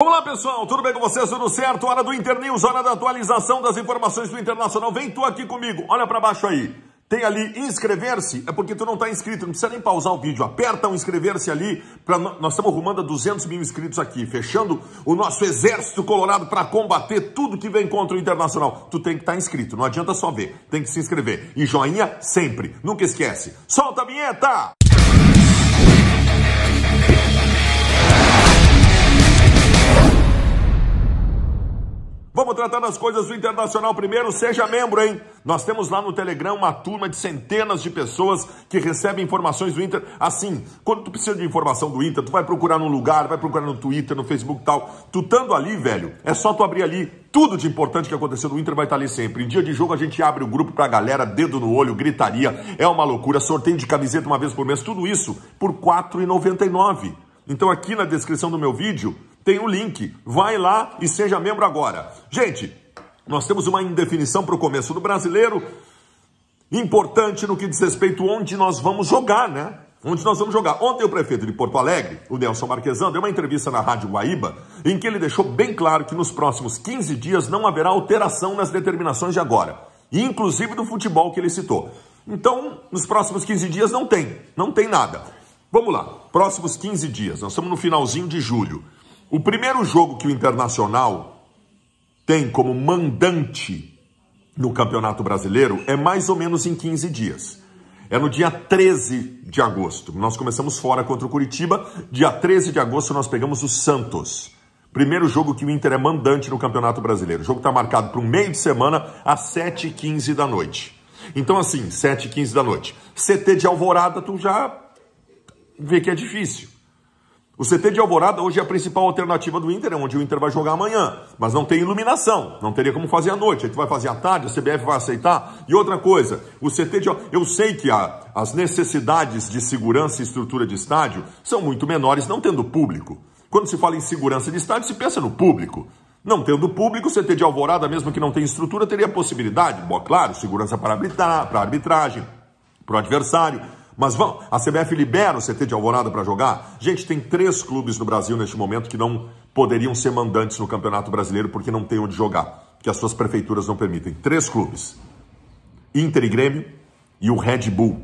Olá pessoal, tudo bem com vocês? Tudo certo? Hora do Internews, hora da atualização das informações do Internacional. Vem tu aqui comigo, olha para baixo aí. Tem ali inscrever-se, é porque tu não está inscrito, não precisa nem pausar o vídeo. Aperta o um inscrever-se ali, pra... nós estamos arrumando a 200 mil inscritos aqui, fechando o nosso exército colorado para combater tudo que vem contra o Internacional. Tu tem que estar tá inscrito, não adianta só ver, tem que se inscrever. E joinha sempre, nunca esquece. Solta a vinheta! Vamos tratar das coisas do internacional primeiro. Seja membro, hein? Nós temos lá no Telegram uma turma de centenas de pessoas que recebem informações do Inter. Assim, quando tu precisa de informação do Inter, tu vai procurar num lugar, vai procurar no Twitter, no Facebook e tal. Tu estando ali, velho, é só tu abrir ali. Tudo de importante que aconteceu no Inter vai estar tá ali sempre. Em dia de jogo a gente abre o grupo pra galera, dedo no olho, gritaria. É uma loucura. Sorteio de camiseta uma vez por mês. Tudo isso por R$ 4,99. Então aqui na descrição do meu vídeo tem o um link. Vai lá e seja membro agora. Gente, nós temos uma indefinição para o começo do brasileiro, importante no que diz respeito onde nós vamos jogar, né? Onde nós vamos jogar. Ontem o prefeito de Porto Alegre, o Nelson Marquesan, deu uma entrevista na Rádio Guaíba em que ele deixou bem claro que nos próximos 15 dias não haverá alteração nas determinações de agora, inclusive do futebol que ele citou. Então, nos próximos 15 dias não tem, não tem nada. Vamos lá, próximos 15 dias, nós estamos no finalzinho de julho. O primeiro jogo que o Internacional tem como mandante no Campeonato Brasileiro é mais ou menos em 15 dias. É no dia 13 de agosto. Nós começamos fora contra o Curitiba. Dia 13 de agosto nós pegamos o Santos. Primeiro jogo que o Inter é mandante no Campeonato Brasileiro. O jogo está marcado para o meio de semana, às 7h15 da noite. Então, assim, 7h15 da noite. CT de Alvorada, tu já vê que é difícil. O CT de Alvorada hoje é a principal alternativa do Inter, é onde o Inter vai jogar amanhã, mas não tem iluminação, não teria como fazer à noite. A gente vai fazer à tarde, a CBF vai aceitar. E outra coisa, o CT de eu sei que a, as necessidades de segurança e estrutura de estádio são muito menores, não tendo público. Quando se fala em segurança de estádio, se pensa no público. Não tendo público, o CT de Alvorada, mesmo que não tenha estrutura, teria possibilidade. Bom, claro, segurança para, arbitrar, para arbitragem, para o adversário, mas vão, a CBF libera o CT de Alvorada para jogar? Gente, tem três clubes no Brasil neste momento que não poderiam ser mandantes no Campeonato Brasileiro porque não tem onde jogar, que as suas prefeituras não permitem. Três clubes: Inter e Grêmio e o Red Bull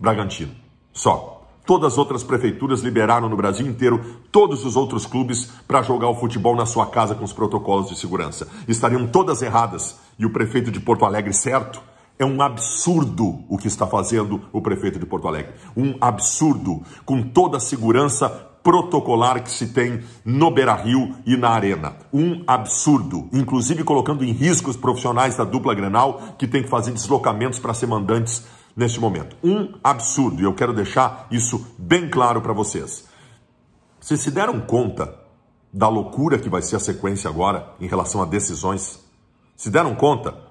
Bragantino. Só. Todas as outras prefeituras liberaram no Brasil inteiro todos os outros clubes para jogar o futebol na sua casa com os protocolos de segurança. Estariam todas erradas e o prefeito de Porto Alegre certo é um absurdo o que está fazendo o prefeito de Porto Alegre. Um absurdo, com toda a segurança protocolar que se tem no Beira Rio e na Arena. Um absurdo, inclusive colocando em risco os profissionais da dupla Grenal, que tem que fazer deslocamentos para ser mandantes neste momento. Um absurdo, e eu quero deixar isso bem claro para vocês. Vocês se deram conta da loucura que vai ser a sequência agora em relação a decisões? Se deram conta?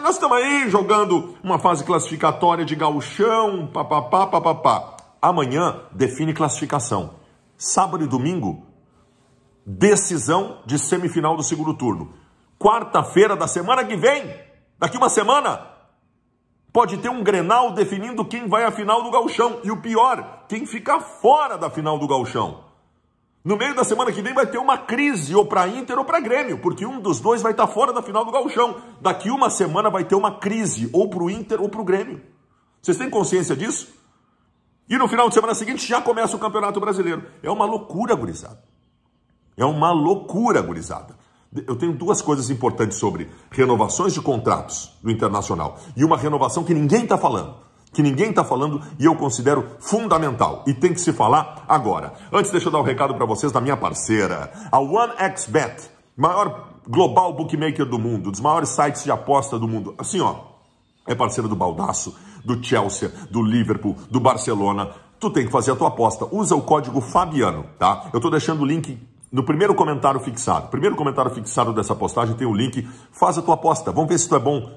É, nós estamos aí jogando uma fase classificatória de gauchão, papapá, papapá. Amanhã define classificação. Sábado e domingo, decisão de semifinal do segundo turno. Quarta-feira da semana que vem, daqui uma semana, pode ter um Grenal definindo quem vai à final do gauchão. E o pior, quem fica fora da final do gauchão. No meio da semana que vem vai ter uma crise, ou para Inter ou para Grêmio, porque um dos dois vai estar tá fora da final do Galchão. Daqui uma semana vai ter uma crise, ou para o Inter ou para o Grêmio. Vocês têm consciência disso? E no final de semana seguinte já começa o Campeonato Brasileiro. É uma loucura, gurizada. É uma loucura, gurizada. Eu tenho duas coisas importantes sobre renovações de contratos no Internacional e uma renovação que ninguém está falando que ninguém está falando e eu considero fundamental e tem que se falar agora. Antes, deixa eu dar um recado para vocês da minha parceira, a OneXBet, maior global bookmaker do mundo, dos maiores sites de aposta do mundo. Assim, ó, é parceira do Baldaço, do Chelsea, do Liverpool, do Barcelona. Tu tem que fazer a tua aposta. Usa o código Fabiano, tá? Eu estou deixando o link no primeiro comentário fixado. Primeiro comentário fixado dessa postagem tem o link. Faz a tua aposta. Vamos ver se tu é bom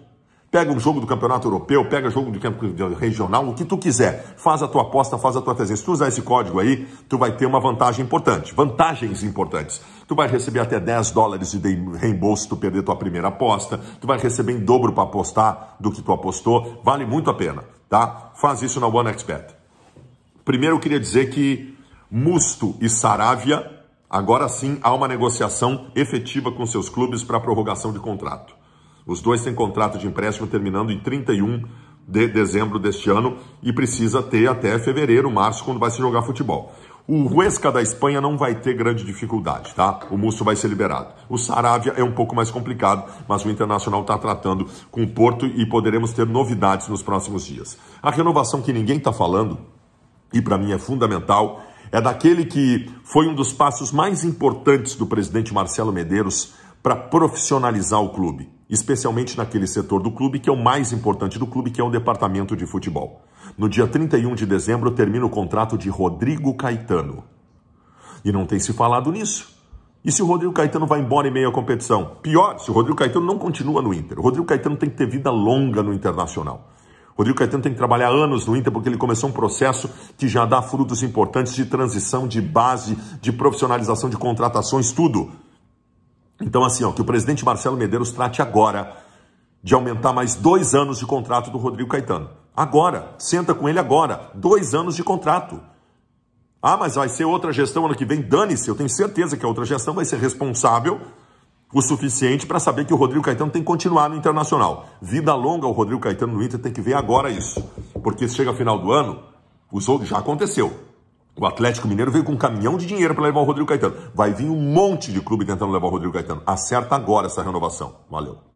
Pega um jogo do campeonato europeu, pega jogo do campeonato regional, o que tu quiser. Faz a tua aposta, faz a tua tese. Se tu usar esse código aí, tu vai ter uma vantagem importante. Vantagens importantes. Tu vai receber até 10 dólares de reembolso se tu perder tua primeira aposta. Tu vai receber em dobro para apostar do que tu apostou. Vale muito a pena, tá? Faz isso na One Expert. Primeiro eu queria dizer que Musto e Saravia, agora sim há uma negociação efetiva com seus clubes para prorrogação de contrato. Os dois têm contrato de empréstimo terminando em 31 de dezembro deste ano e precisa ter até fevereiro, março, quando vai se jogar futebol. O Huesca da Espanha não vai ter grande dificuldade, tá? O Musso vai ser liberado. O Saravia é um pouco mais complicado, mas o Internacional está tratando com o Porto e poderemos ter novidades nos próximos dias. A renovação que ninguém está falando, e para mim é fundamental, é daquele que foi um dos passos mais importantes do presidente Marcelo Medeiros para profissionalizar o clube, especialmente naquele setor do clube que é o mais importante do clube, que é o departamento de futebol. No dia 31 de dezembro termina o contrato de Rodrigo Caetano. E não tem se falado nisso. E se o Rodrigo Caetano vai embora em meio à competição? Pior, se o Rodrigo Caetano não continua no Inter. O Rodrigo Caetano tem que ter vida longa no Internacional. O Rodrigo Caetano tem que trabalhar anos no Inter porque ele começou um processo que já dá frutos importantes de transição, de base, de profissionalização, de contratações, tudo. Então, assim, ó, que o presidente Marcelo Medeiros trate agora de aumentar mais dois anos de contrato do Rodrigo Caetano. Agora, senta com ele agora, dois anos de contrato. Ah, mas vai ser outra gestão ano que vem? Dane-se, eu tenho certeza que a outra gestão vai ser responsável o suficiente para saber que o Rodrigo Caetano tem que continuar no Internacional. Vida longa o Rodrigo Caetano no Inter, tem que ver agora isso. Porque se chega final do ano, os outros já aconteceu. O Atlético Mineiro veio com um caminhão de dinheiro para levar o Rodrigo Caetano. Vai vir um monte de clube tentando levar o Rodrigo Caetano. Acerta agora essa renovação. Valeu.